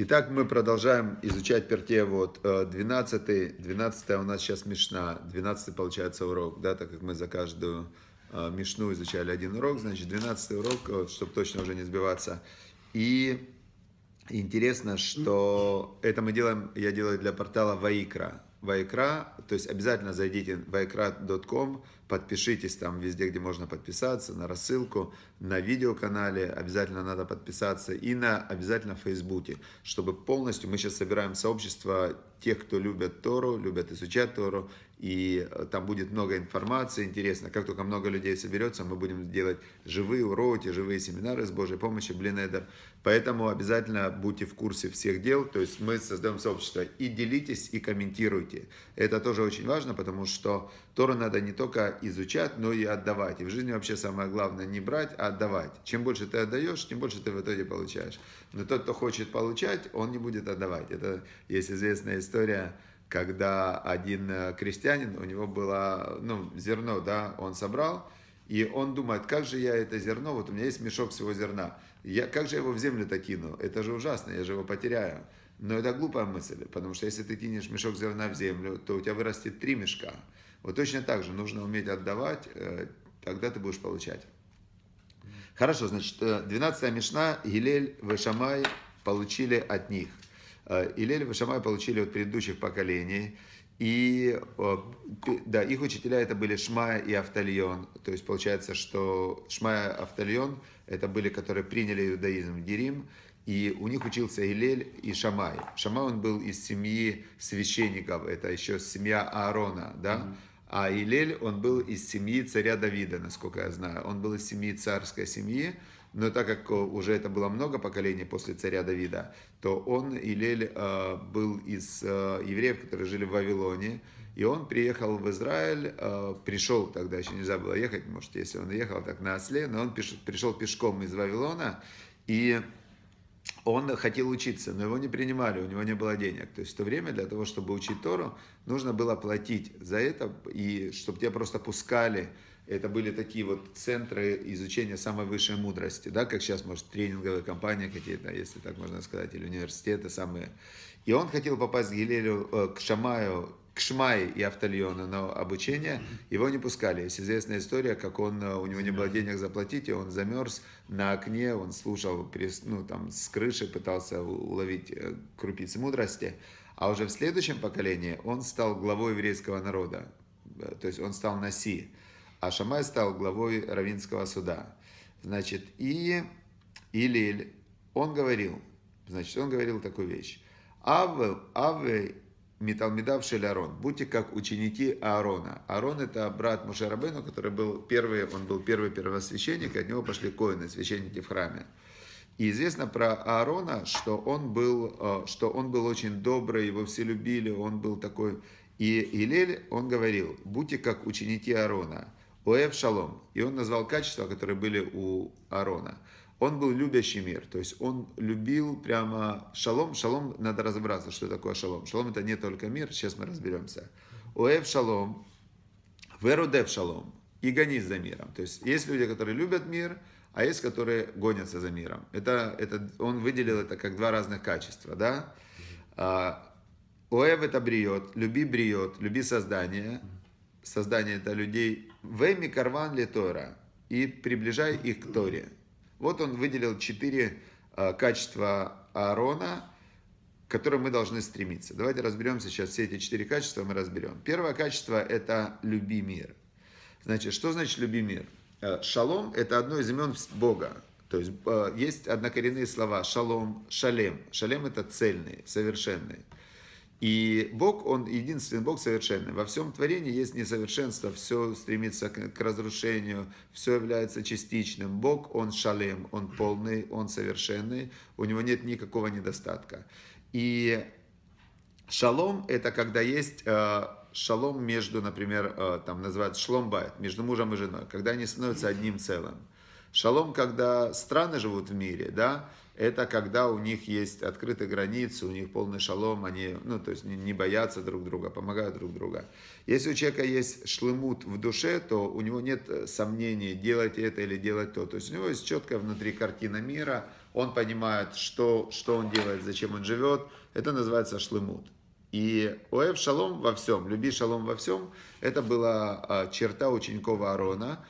Итак, мы продолжаем изучать перте вот 12, э, 12 у нас сейчас Мишна, 12 получается урок, да, так как мы за каждую э, Мишну изучали один урок, значит 12 урок, вот, э, чтобы точно уже не сбиваться. И интересно, что это мы делаем, я делаю для портала Ваикра. Ваикра, то есть обязательно зайдите в vaikra.com, Подпишитесь там везде, где можно подписаться, на рассылку, на видеоканале обязательно надо подписаться и на обязательно в Фейсбуке, чтобы полностью мы сейчас собираем сообщество тех, кто любят Тору, любят изучать Тору, и э, там будет много информации, интересно, как только много людей соберется, мы будем делать живые уроки, живые семинары с Божьей помощью, Блинедер, поэтому обязательно будьте в курсе всех дел, то есть мы создаем сообщество, и делитесь, и комментируйте, это тоже очень важно, потому что Тору надо не только изучать, но и отдавать. И в жизни вообще самое главное не брать, а отдавать. Чем больше ты отдаешь, тем больше ты в итоге получаешь. Но тот, кто хочет получать, он не будет отдавать. Это есть известная история, когда один э, крестьянин, у него было ну, зерно, да, он собрал, и он думает, как же я это зерно, вот у меня есть мешок всего зерна, я, как же я его в землю-то кину? Это же ужасно, я же его потеряю. Но это глупая мысль, потому что если ты кинешь мешок зерна в землю, то у тебя вырастет три мешка. Вот точно так же нужно уметь отдавать, э, тогда ты будешь получать. Хорошо, значит, 12 э, Мишна, Гилель, Вышамай получили от них. Гилель, э, Вышамай получили от предыдущих поколений. И да, их учителя это были Шмая и Автальон. То есть получается, что Шмая и Автальон это были, которые приняли иудаизм в Дерим. И у них учился Илель и Шамай. Шамай он был из семьи священников, это еще семья Аарона, да? Mm-hmm. А Илель, он был из семьи царя Давида, насколько я знаю. Он был из семьи царской семьи, но так как э, уже это было много поколений после царя Давида, то он, Илель, э, был из э, евреев, которые жили в Вавилоне, и он приехал в Израиль, пришел тогда, еще нельзя было ехать, может, если он ехал так на осле, но он пришел пешком из Вавилона, и он хотел учиться, но его не принимали, у него не было денег. То есть в то время для того, чтобы учить Тору, нужно было платить за это, и чтобы тебя просто пускали. Это были такие вот центры изучения самой высшей мудрости, да, как сейчас, может, тренинговые компании какие-то, если так можно сказать, или университеты самые. И он хотел попасть к Гилелю, э, к Шамаю к Шмай и Автальону на обучение, его не пускали. Есть известная история, как он, э, у него не было денег заплатить, и он замерз на окне, он слушал ну, там, с крыши, пытался уловить э, крупицы мудрости. А уже в следующем поколении он стал главой еврейского народа, э, то есть он стал Наси, а Шамай стал главой Равинского суда. Значит, и Илиль, он говорил, значит, он говорил такую вещь. Авы, авы Металмедав Шель Будьте как ученики Аарона. Аарон это брат Мушарабену, который был первый, он был первый первосвященник, и от него пошли коины, священники в храме. И известно про Аарона, что он был, э, что он был очень добрый, его все любили, он был такой. И Илель, он говорил, будьте как ученики Аарона. Оэв Шалом. И он назвал качества, которые были у Аарона. Он был любящий мир, то есть он любил прямо шалом. Шалом, надо разобраться, что такое шалом. Шалом это не только мир, сейчас мы разберемся. Уэв шалом, верудев шалом и гонись за миром. То есть есть люди, которые любят мир, а есть, которые гонятся за миром. Это, это, он выделил это как два разных качества, да? Уэв а, это бриет, люби бриет, люби создание. Создание это людей. Вэми карван ли Тора. И приближай их к Торе. Вот он выделил четыре а, качества Аарона, к которым мы должны стремиться. Давайте разберемся сейчас, все эти четыре качества мы разберем. Первое качество – это «люби мир». Значит, что значит «люби мир»? Э, шалом – это одно из имен Бога. То есть э, есть однокоренные слова «шалом», «шалем». «Шалем» – это цельный, совершенный. И Бог, Он единственный Бог совершенный. Во всем творении есть несовершенство, все стремится к, разрушению, все является частичным. Бог, Он шалем, Он полный, Он совершенный, у Него нет никакого недостатка. И шалом – это когда есть э, шалом между, например, э, там называют шломбайт, между мужем и женой, когда они становятся одним целым. Шалом, когда страны живут в мире, да, это когда у них есть открытые границы, у них полный шалом, они, ну, то есть не, не боятся друг друга, помогают друг друга. Если у человека есть шлемут в душе, то у него нет э, сомнений, делать это или делать то. То есть у него есть четкая внутри картина мира, он понимает, что, что он делает, зачем он живет. Это называется шлемут. И Оэв шалом во всем, люби шалом во всем, это была а, черта учеников Аарона.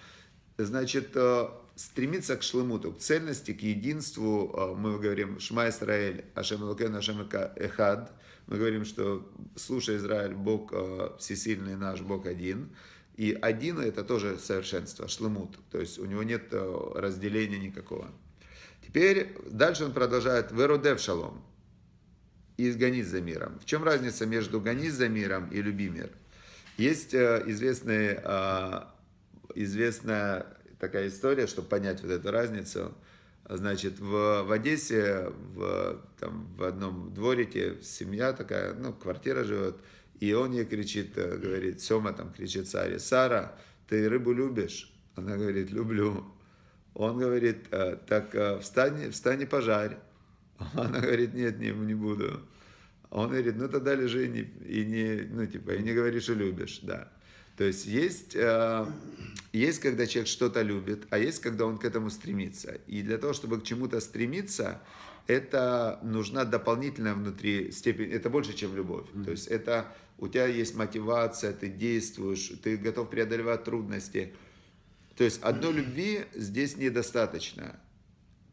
Значит, э, стремиться к шлемуту, к цельности, к единству. А, мы говорим «Шма Исраэль, Ашем Элокен, Ашем Эхад». Мы говорим, что «Слушай, Израиль, Бог а, всесильный наш, Бог один». И один – это тоже совершенство, шлемут. То есть у него нет а, разделения никакого. Теперь дальше он продолжает «Верудев шалом» и «Изгонить за миром». В чем разница между «гонить за миром» и «люби мир»? Есть известные известная такая история, чтобы понять вот эту разницу. Значит, в, в Одессе, в, там, в одном дворике семья такая, ну, квартира живет, и он ей кричит, э, говорит, Сема там кричит Саре, Сара, ты рыбу любишь? Она говорит, люблю. Он говорит, «Э, так э, встань, встань и пожарь. Она говорит, нет, не, не буду. Он говорит, ну тогда лежи и не, и не, ну, типа, и не говори, что любишь, да. То есть есть, э, есть, когда человек что-то любит, а есть, когда он к этому стремится. И для того, чтобы к чему-то стремиться, это нужна дополнительная внутри степень, это больше, чем любовь. То есть это у тебя есть мотивация, ты действуешь, ты готов преодолевать трудности. То есть одной любви здесь недостаточно.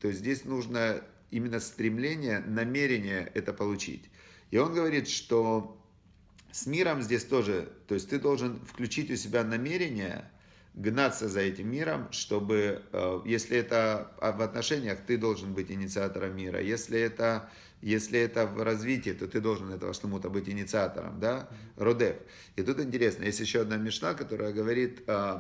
То есть здесь нужно именно стремление, намерение это получить. И он говорит, что с миром здесь тоже, то есть ты должен включить у себя намерение гнаться за этим миром, чтобы, э, если это в отношениях, ты должен быть инициатором мира. Если это, если это в развитии, то ты должен этого кему-то быть инициатором, да? Родев. И тут интересно, есть еще одна мишна, которая говорит э,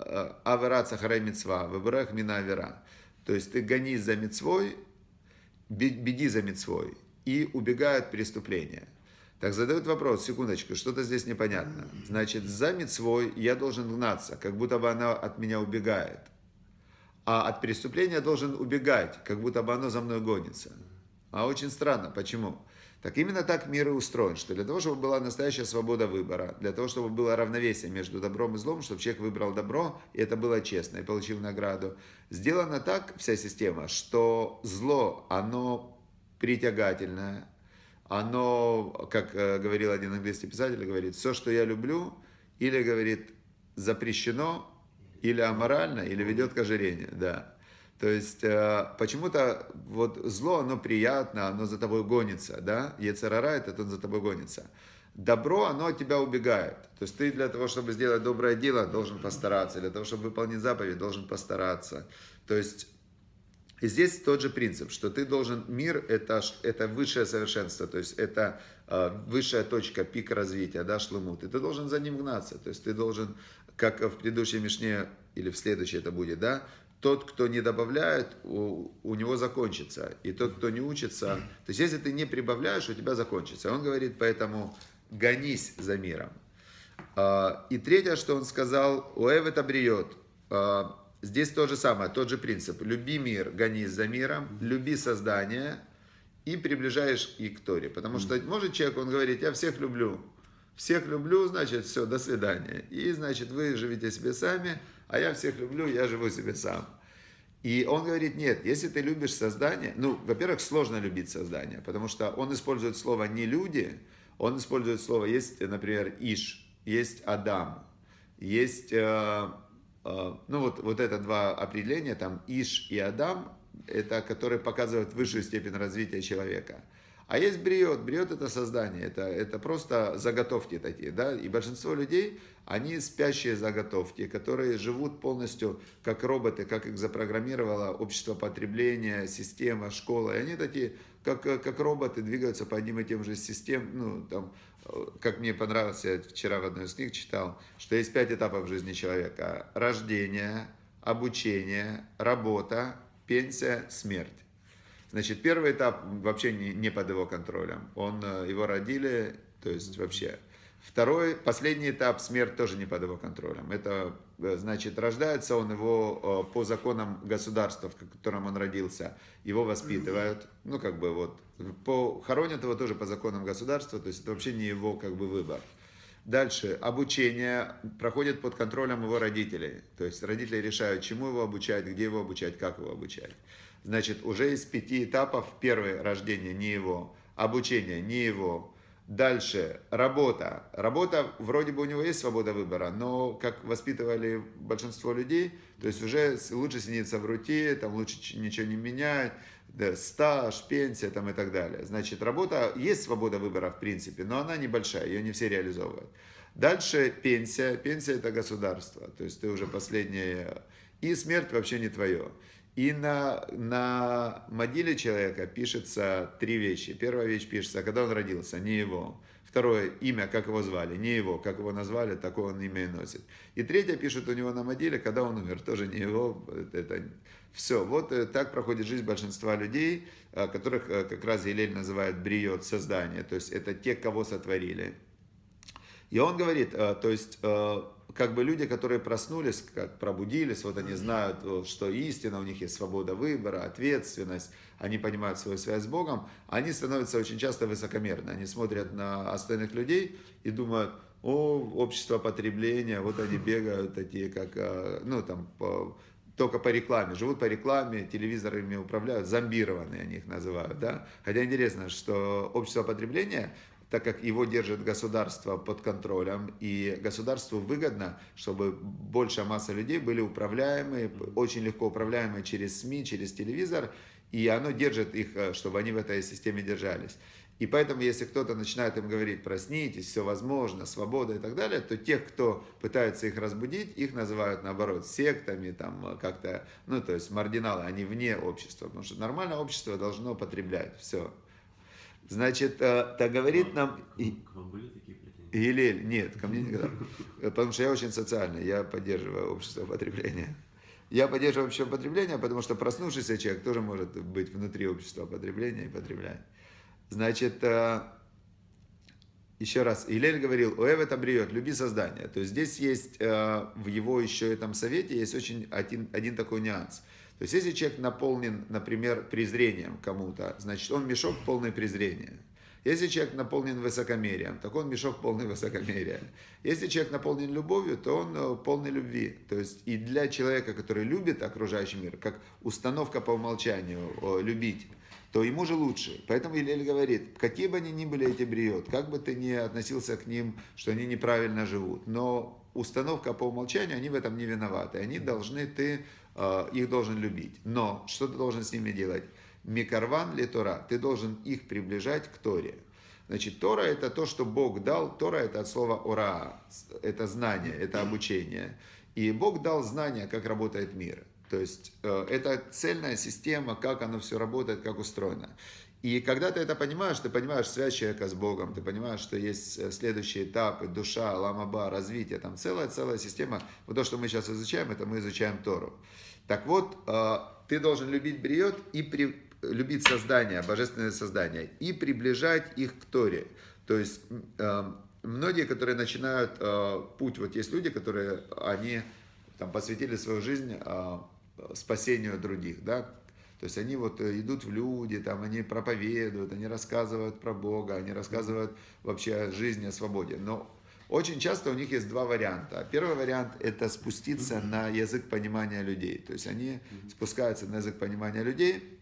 э, «Авера цахарай митцва, выборах мина авера». То есть ты гонись за митцвой, беги за митцвой и убегают от преступления – так задают вопрос, секундочку, что-то здесь непонятно. Значит, за митцвой я должен гнаться, как будто бы она от меня убегает. А от преступления должен убегать, как будто бы оно за мной гонится. А очень странно, почему? Так именно так мир и устроен, что для того, чтобы была настоящая свобода выбора, для того, чтобы было равновесие между добром и злом, чтобы человек выбрал добро, и это было честно, и получил награду. Сделана так вся система, что зло, оно притягательное, оно, как э, говорил один английский писатель, говорит, все, что я люблю, или, говорит, запрещено, или аморально, или ведет к ожирению, да. То есть, э, почему-то вот зло, оно приятно, оно за тобой гонится, да, Ецерара это он за тобой гонится. Добро, оно от тебя убегает. То есть ты для того, чтобы сделать доброе дело, должен постараться. Для того, чтобы выполнить заповедь, должен постараться. То есть и здесь тот же принцип, что ты должен, мир это, это высшее совершенство, то есть это э, высшая точка, пик развития, да, шлемут, и ты должен за ним гнаться, то есть ты должен, как в предыдущей Мишне, или в следующей это будет, да, тот, кто не добавляет, у, у него закончится, и тот, кто не учится, то есть если ты не прибавляешь, у тебя закончится. Он говорит, поэтому гонись за миром. А, и третье, что он сказал, уэвет обреет, а, Здесь то же самое, тот же принцип. Люби мир, гонись за миром, люби создание и приближаешь и к Торе. Потому что может человек, он говорит, я всех люблю. Всех люблю, значит, все, до свидания. И, значит, вы живите себе сами, а я всех люблю, я живу себе сам. И он говорит, нет, если ты любишь создание, ну, во-первых, сложно любить создание, потому что он использует слово «не люди», он использует слово, есть, например, «иш», есть «адам», есть э, Э, ну вот, вот это два определения, там Иш и Адам, это которые показывают высшую степень развития человека. А есть бриот. Бриот это создание, это, это просто заготовки такие. Да? И большинство людей, они спящие заготовки, которые живут полностью как роботы, как их запрограммировало общество потребления, система, школа. И они такие как, э, как роботы двигаются по одним и тем же системам. Ну, там, э, как мне понравилось, я вчера в одной из книг читал, что есть пять этапов жизни человека. Рождение, обучение, работа, пенсия, смерть. Значит, первый этап вообще не, не под его контролем. Он, э, его родили, то есть вообще Второй, последний этап, смерть тоже не под его контролем. Это, э, значит, рождается он его э, по законам государства, в котором он родился, его воспитывают, ну, как бы вот, по, хоронят его тоже по законам государства, то есть это вообще не его, как бы, выбор. Дальше, обучение проходит под контролем его родителей, то есть родители решают, чему его обучать, где его обучать, как его обучать. Значит, уже из пяти этапов, первое, рождение не его, обучение не его, Дальше, работа. Работа, вроде бы у него есть свобода выбора, но как воспитывали большинство людей, то есть уже лучше сидеться в руте, там лучше ничего не менять, да, стаж, пенсия там и так далее. Значит, работа, есть свобода выбора в принципе, но она небольшая, ее не все реализовывают. Дальше пенсия. Пенсия это государство, то есть ты уже последнее... И смерть вообще не твое. И на, на могиле человека пишется три вещи. Первая вещь пишется, а когда он родился, не его. Второе, имя, как его звали, не его. Как его назвали, такое он имя и носит. И третье пишут у него на могиле, когда он умер, тоже не его. Это... Все, вот э, так проходит жизнь большинства людей, которых э, как раз Елель называет бриет, создание. То есть это те, кого сотворили. И он говорит, э, то есть как бы люди, которые проснулись, как пробудились, вот они знают, э, что истина, у них есть свобода выбора, ответственность, они понимают свою связь с Богом, они становятся очень часто высокомерны. Они смотрят на остальных людей и думают, о, общество потребления, вот они бегают такие, как, э, ну, там, по, только по рекламе, живут по рекламе, телевизорами управляют, зомбированные они их называют, да. Хотя интересно, что общество потребления так как его держит государство под контролем, и государству выгодно, чтобы большая масса людей были управляемы, очень легко управляемы через СМИ, через телевизор, и оно держит их, э, чтобы они в этой системе держались. И поэтому, если кто-то начинает им говорить «проснитесь, все возможно, свобода» и так далее, то тех, кто пытается их разбудить, их называют, наоборот, сектами, там э, как-то, ну, то есть маргиналы, они вне общества, потому что нормальное общество должно потреблять все. Значит, э, так говорит нам... К вам были такие претензии? нет, ко мне никогда. Потому что я очень социальный, я поддерживаю общество потребления. Я поддерживаю общество потребления, потому что проснувшийся человек тоже может быть внутри общества потребления и потреблять. Значит, э, еще раз, Илель говорил, "У Уэвет обреет, люби создание. То есть здесь есть э, в его еще этом совете есть очень один, один такой нюанс – то есть, если человек наполнен, например, презрением кому-то, значит, он мешок полный презрения. Если человек наполнен высокомерием, так он мешок полный высокомерия. Если человек наполнен любовью, то он э, полный любви. То есть и для человека, который любит окружающий мир, как установка по умолчанию «любить», то ему же лучше. Поэтому Елель говорит, какие бы они ни были эти бриот, как бы ты ни относился к ним, что они неправильно живут, но установка по умолчанию, они в этом не виноваты. Они должны, ты э, их должен любить. Но что ты должен с ними делать? Микарван ли Тора? Ты должен их приближать к Торе. Значит, Тора это то, что Бог дал. Тора это от слова ура, это знание, это обучение. И Бог дал знание, как работает мир. То есть э, это цельная система, как оно все работает, как устроено. И когда ты это понимаешь, ты понимаешь связь человека с Богом, ты понимаешь, что есть э, следующие этапы, душа, ламаба, развитие, там целая-целая система. Вот то, что мы сейчас изучаем, это мы изучаем Тору. Так вот, э, ты должен любить бриет и при... любить создание, божественное создание, и приближать их к Торе. То есть многие, которые начинают путь, вот есть люди, которые, они там посвятили свою жизнь Э, спасению других, да. То есть они вот э, идут в люди, там они проповедуют, они рассказывают про Бога, они рассказывают вообще о жизни, о свободе. Но очень часто у них есть два варианта. Первый вариант – это спуститься на язык понимания людей. То есть они спускаются на язык понимания людей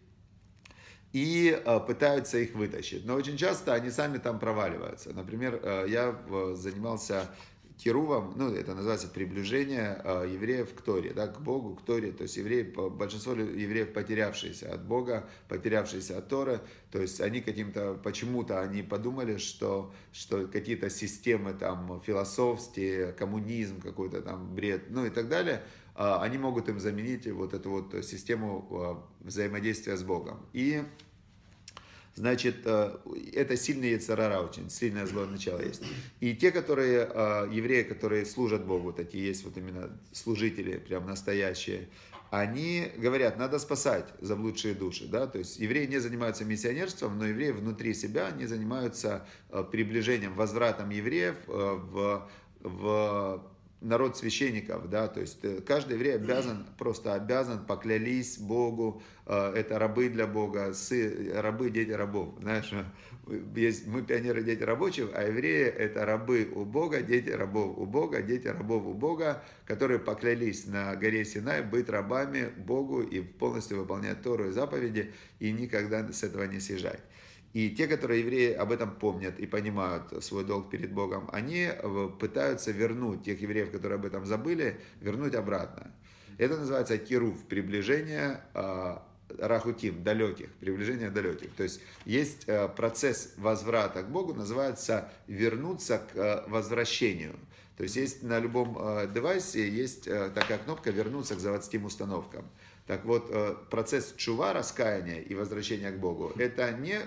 и э, пытаются их вытащить. Но очень часто они сами там проваливаются. Например, я занимался Керувом, ну, это называется приближение э, евреев к Торе, да, к Богу, к Торе, то есть евреи, большинство евреев потерявшиеся от Бога, потерявшиеся от Торы, то есть они каким-то, почему-то они подумали, что, что какие-то системы там философские, коммунизм какой-то там бред, ну и так далее, э, они могут им заменить вот эту вот систему э, взаимодействия с Богом. И значит, э, это сильный царара очень, сильное злое начало есть. И те, которые, э, евреи, которые служат Богу, такие есть вот именно служители, прям настоящие, они говорят, надо спасать заблудшие души, да, то есть евреи не занимаются миссионерством, но евреи внутри себя, они занимаются э, приближением, возвратом евреев в, в народ священников, да, то есть э, каждый еврей обязан, просто обязан, поклялись Богу, э, это рабы для Бога, сы, рабы, дети рабов, знаешь, э, есть, мы пионеры, дети рабочих, а евреи это рабы у Бога, дети рабов у Бога, дети рабов у Бога, которые поклялись на горе Синай быть рабами Богу и полностью выполнять Тору и заповеди, и никогда с этого не съезжать. И те, которые евреи об этом помнят и понимают свой долг перед Богом, они э, пытаются вернуть тех евреев, которые об этом забыли, вернуть обратно. Это называется кирув, приближение э, рахутим, далеких, приближение далеких. То есть есть э, процесс возврата к Богу, называется вернуться к возвращению. То есть есть на любом девайсе есть такая кнопка вернуться к заводским установкам. Так вот, процесс чува, раскаяния и возвращения к Богу, это не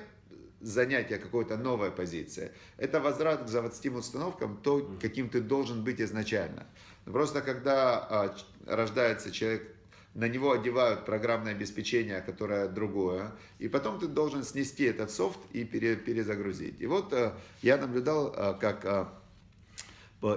занятие какой-то новой позиции. Это возврат к заводским установкам, то, каким ты должен быть изначально. Просто когда а, рождается человек, на него одевают программное обеспечение, которое другое, и потом ты должен снести этот софт и пере перезагрузить. И вот э, я наблюдал, э, как э,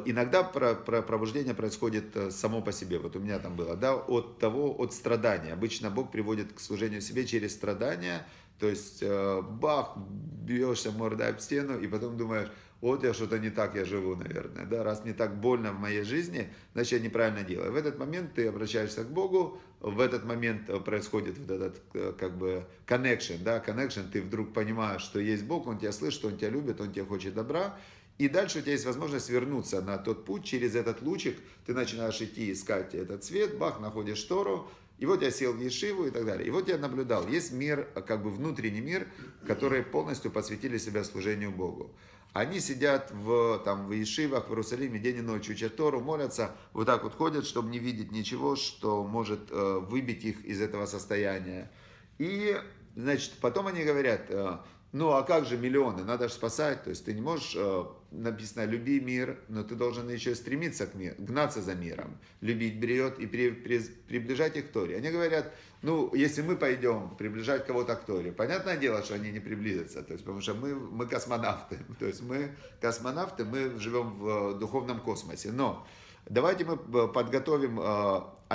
иногда про, про пробуждение происходит само по себе. Вот у меня там было, да, от того, от страдания. Обычно Бог приводит к служению себе через страдания, то есть, э, бах, бьешься мордой об стену, и потом думаешь, вот я что-то не так, я живу, наверное, да, раз не так больно в моей жизни, значит, я неправильно делаю. В этот момент ты обращаешься к Богу, в этот момент э, происходит вот этот, э, как бы, connection, да, connection, ты вдруг понимаешь, что есть Бог, Он тебя слышит, Он тебя любит, Он тебе хочет добра, и дальше у тебя есть возможность вернуться на тот путь, через этот лучик ты начинаешь идти искать этот свет, бах, находишь штору и вот я сел в Ешиву и так далее. И вот я наблюдал, есть мир, как бы внутренний мир, которые полностью посвятили себя служению Богу. Они сидят в, там, в Ешивах, в Иерусалиме день и ночь, учат Тору, молятся, вот так вот ходят, чтобы не видеть ничего, что может э, выбить их из этого состояния. И, значит, потом они говорят, э, ну а как же миллионы? Надо же спасать. То есть ты не можешь, э, написано, люби мир, но ты должен еще стремиться к миру, гнаться за миром, любить бреет и при, при, приближать их к Торе. Они говорят, ну если мы пойдем приближать кого-то к Торе, понятное дело, что они не приблизятся, то есть, потому что мы, мы космонавты. То есть мы космонавты, мы живем в э, духовном космосе. Но давайте мы э, подготовим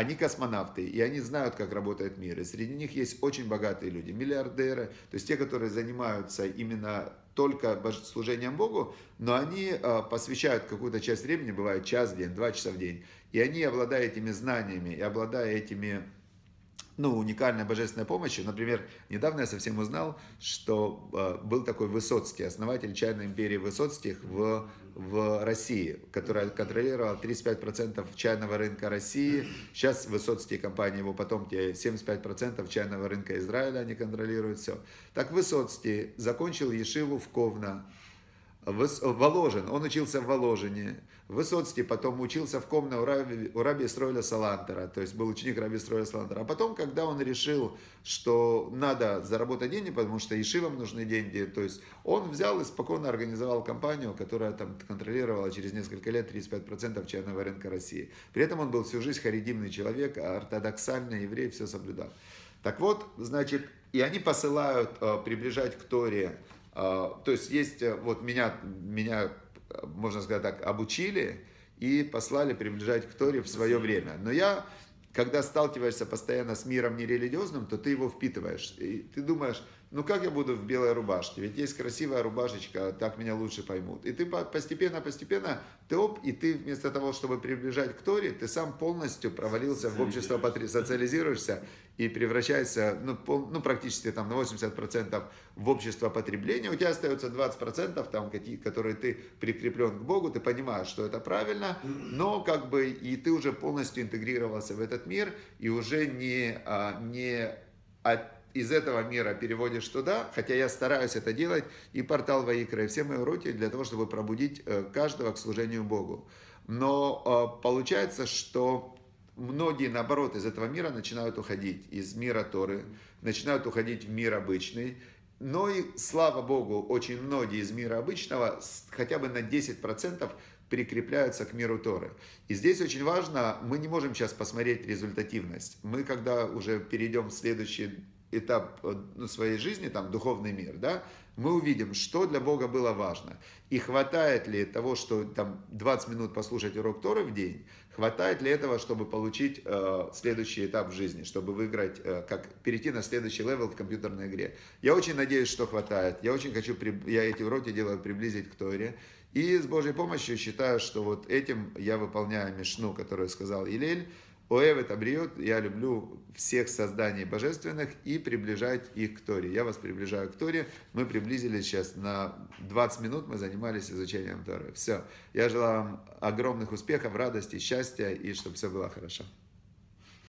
они космонавты, и они знают, как работает мир. И среди них есть очень богатые люди, миллиардеры, то есть те, которые занимаются именно только служением Богу, но они э, посвящают какую-то часть времени, бывает час в день, два часа в день. И они, обладая этими знаниями и обладая этими ну, уникальной божественной помощью. Например, недавно я совсем узнал, что э, был такой Высоцкий, основатель чайной империи Высоцких в в России, которая контролировала 35% чайного рынка России. Сейчас высоцкие компании, его потомки 75% чайного рынка Израиля они контролируют все. Так Высоцкий закончил Ешиву в Ковна. Воложин, он учился в Воложине. Высоцкий потом учился в комнате у Раби, у Раби Строиля Салантера, то есть был ученик Раби Строиля Салантера. А потом, когда он решил, что надо заработать деньги, потому что Ишивам нужны деньги, то есть он взял и спокойно организовал компанию, которая там контролировала через несколько лет 35% чайного рынка России. При этом он был всю жизнь харидимный человек, а ортодоксальный еврей, все соблюдал. Так вот, значит, и они посылают э, приближать к Торе а, то есть есть, э, вот меня, меня, э, можно сказать так, обучили и послали приближать к Торе в свое время. Но я, когда сталкиваешься постоянно с миром нерелигиозным, то ты его впитываешь. И ты думаешь, ну как я буду в белой рубашке? Ведь есть красивая рубашечка, так меня лучше поймут. И ты постепенно-постепенно, ты оп, и ты вместо того, чтобы приближать к Торе, ты сам полностью провалился в общество, патри... социализируешься и превращаешься, ну, пол, ну практически там на 80% в общество потребления. У тебя остается 20% там, которые ты прикреплен к Богу, ты понимаешь, что это правильно, но как бы и ты уже полностью интегрировался в этот мир и уже не, а, не от из этого мира переводишь туда, хотя я стараюсь это делать, и портал Ваикра, и все мои уроки для того, чтобы пробудить э, каждого к служению Богу. Но э, получается, что многие, наоборот, из этого мира начинают уходить, из мира Торы, начинают уходить в мир обычный, но и, слава Богу, очень многие из мира обычного хотя бы на 10% прикрепляются к миру Торы. И здесь очень важно, мы не можем сейчас посмотреть результативность. Мы, когда уже перейдем в следующий этап э, ну, своей жизни, там, духовный мир, да, мы увидим, что для Бога было важно. И хватает ли того, что там 20 минут послушать урок Торы в день, хватает ли этого, чтобы получить э, следующий этап в жизни, чтобы выиграть, э, как перейти на следующий левел в компьютерной игре. Я очень надеюсь, что хватает. Я очень хочу, я эти уроки делаю приблизить к Торе. И с Божьей помощью считаю, что вот этим я выполняю Мишну, которую сказал Илель, Оэвет Абриот, я люблю всех созданий божественных и приближать их к Торе. Я вас приближаю к Торе. Мы приблизились сейчас на 20 минут, мы занимались изучением Торы. Все. Я желаю вам огромных успехов, радости, счастья и чтобы все было хорошо.